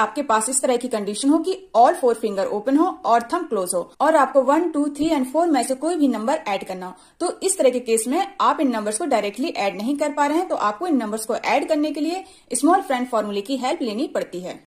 आपके पास इस तरह की कंडीशन हो कि ऑल फोर फिंगर ओपन हो और थम क्लोज हो और आपको one two three and four में से कोई भी नंबर ऐड करना हो तो इस तरह के केस में आप इन नंबर्स को डायरेक्टली ऐड नहीं कर पा रहे हैं तो आपको इन नंबर्स को ऐड करने के लिए स्मॉल फ्रेंड फॉर्मूले की हेल्प लेनी पड़ती है